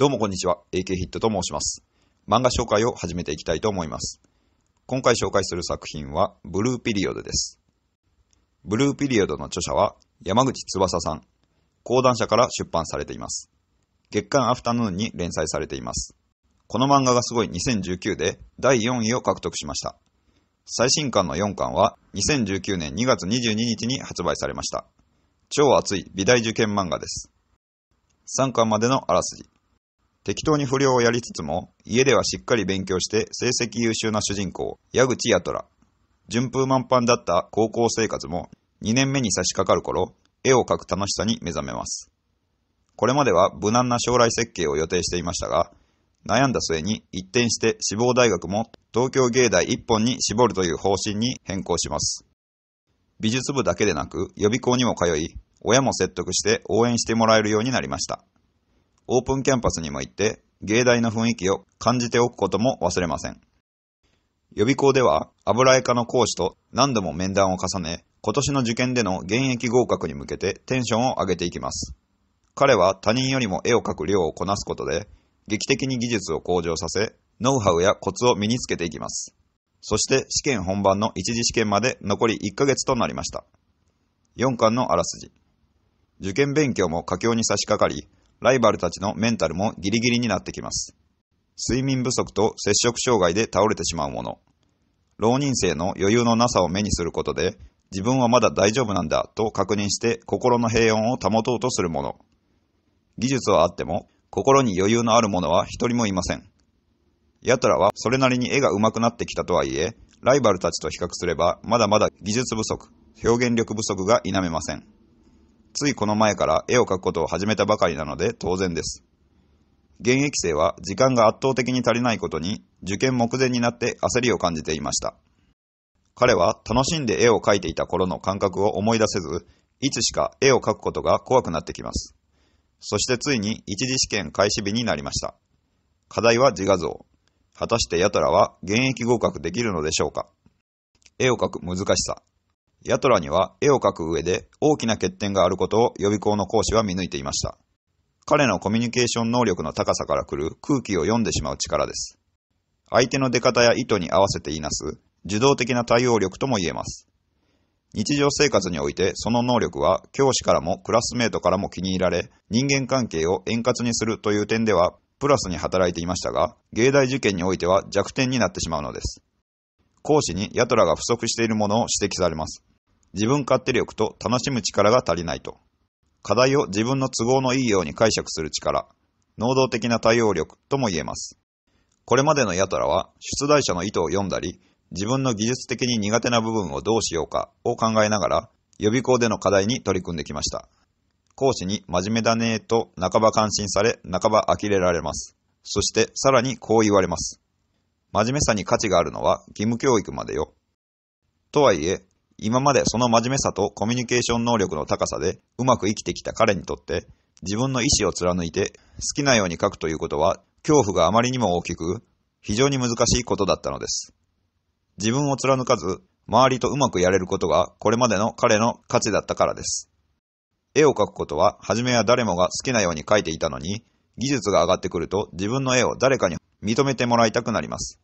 どうもこんにちは、AK ヒットと申します。漫画紹介を始めていきたいと思います。今回紹介する作品は、ブルーピリオドです。ブルーピリオドの著者は、山口翼さん。講談社から出版されています。月刊アフタヌーンに連載されています。この漫画がすごい2019で第4位を獲得しました。最新刊の4巻は2019年2月22日に発売されました。超熱い美大受験漫画です。3巻までのあらすじ。適当に不良をやりつつも、家ではしっかり勉強して成績優秀な主人公、矢口八虎。順風満帆だった高校生活も、2年目に差し掛かる頃、絵を描く楽しさに目覚めます。これまでは無難な将来設計を予定していましたが、悩んだ末に一転して志望大学も東京芸大一本に絞るという方針に変更します。美術部だけでなく予備校にも通い、親も説得して応援してもらえるようになりました。オープンキャンパスにも行って、芸大の雰囲気を感じておくことも忘れません。予備校では油絵科の講師と何度も面談を重ね、今年の受験での現役合格に向けてテンションを上げていきます。彼は他人よりも絵を描く量をこなすことで、劇的に技術を向上させ、ノウハウやコツを身につけていきます。そして試験本番の一次試験まで残り1ヶ月となりました。4巻のあらすじ。受験勉強も佳境に差し掛かり、ライバルたちのメンタルもギリギリになってきます。睡眠不足と摂食障害で倒れてしまうもの。浪人生の余裕のなさを目にすることで、自分はまだ大丈夫なんだと確認して心の平穏を保とうとするもの。技術はあっても、心に余裕のある者は一人もいません。奴らはそれなりに絵が上手くなってきたとはいえ、ライバルたちと比較すれば、まだまだ技術不足、表現力不足が否めません。ついこの前から絵を描くことを始めたばかりなので当然です。現役生は時間が圧倒的に足りないことに受験目前になって焦りを感じていました。彼は楽しんで絵を描いていた頃の感覚を思い出せず、いつしか絵を描くことが怖くなってきます。そしてついに一次試験開始日になりました。課題は自画像。果たしてやたらは現役合格できるのでしょうか絵を描く難しさ。ヤトラには絵を描く上で大きな欠点があることを予備校の講師は見抜いていました。彼のコミュニケーション能力の高さから来る空気を読んでしまう力です。相手の出方や意図に合わせていなす受動的な対応力とも言えます。日常生活においてその能力は教師からもクラスメートからも気に入られ人間関係を円滑にするという点ではプラスに働いていましたが芸大受験においては弱点になってしまうのです講師にヤトラが不足しているものを指摘されます自分勝手力と楽しむ力が足りないと。課題を自分の都合のいいように解釈する力、能動的な対応力とも言えます。これまでのやたらは、出題者の意図を読んだり、自分の技術的に苦手な部分をどうしようかを考えながら、予備校での課題に取り組んできました。講師に真面目だねーと半ば感心され、半ば呆れられます。そしてさらにこう言われます。真面目さに価値があるのは義務教育までよ。とはいえ、今までその真面目さとコミュニケーション能力の高さでうまく生きてきた彼にとって自分の意思を貫いて好きなように書くということは恐怖があまりにも大きく非常に難しいことだったのです。自分を貫かず周りとうまくやれることがこれまでの彼の価値だったからです。絵を描くことは初めは誰もが好きなように描いていたのに技術が上がってくると自分の絵を誰かに認めてもらいたくなります。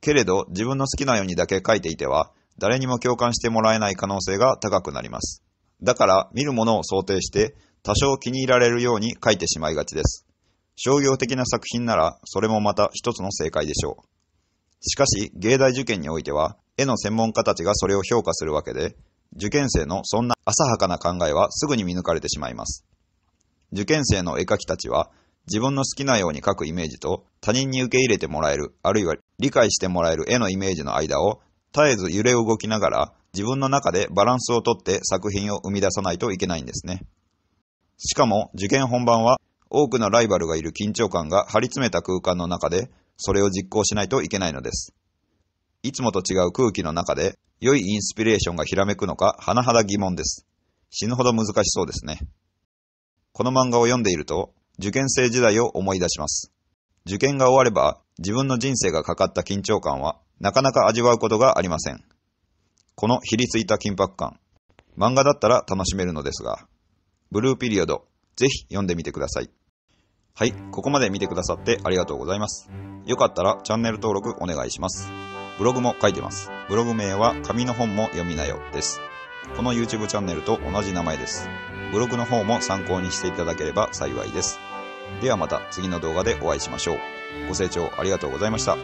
けれど自分の好きなようにだけ描いていては誰にも共感してもらえない可能性が高くなります。だから見るものを想定して多少気に入られるように書いてしまいがちです。商業的な作品ならそれもまた一つの正解でしょう。しかし芸大受験においては絵の専門家たちがそれを評価するわけで受験生のそんな浅はかな考えはすぐに見抜かれてしまいます。受験生の絵描きたちは自分の好きなように描くイメージと他人に受け入れてもらえる、あるいは理解してもらえる絵のイメージの間を絶えず揺れ動きながら自分の中でバランスをとって作品を生み出さないといけないんですね。しかも受験本番は多くのライバルがいる緊張感が張り詰めた空間の中でそれを実行しないといけないのです。いつもと違う空気の中で良いインスピレーションがひらめくのか甚だ疑問です。死ぬほど難しそうですね。この漫画を読んでいると受験生時代を思い出します。受験が終われば自分の人生がかかった緊張感はなかなか味わうことがありません。このひりついた緊迫感、漫画だったら楽しめるのですが、ブルーピリオド、ぜひ読んでみてください。はい、ここまで見てくださってありがとうございます。よかったらチャンネル登録お願いします。ブログも書いてます。ブログ名は紙の本も読みなよです。この YouTube チャンネルと同じ名前です。ブログの方も参考にしていただければ幸いです。ではまた次の動画でお会いしましょう。ご清聴ありがとうございました。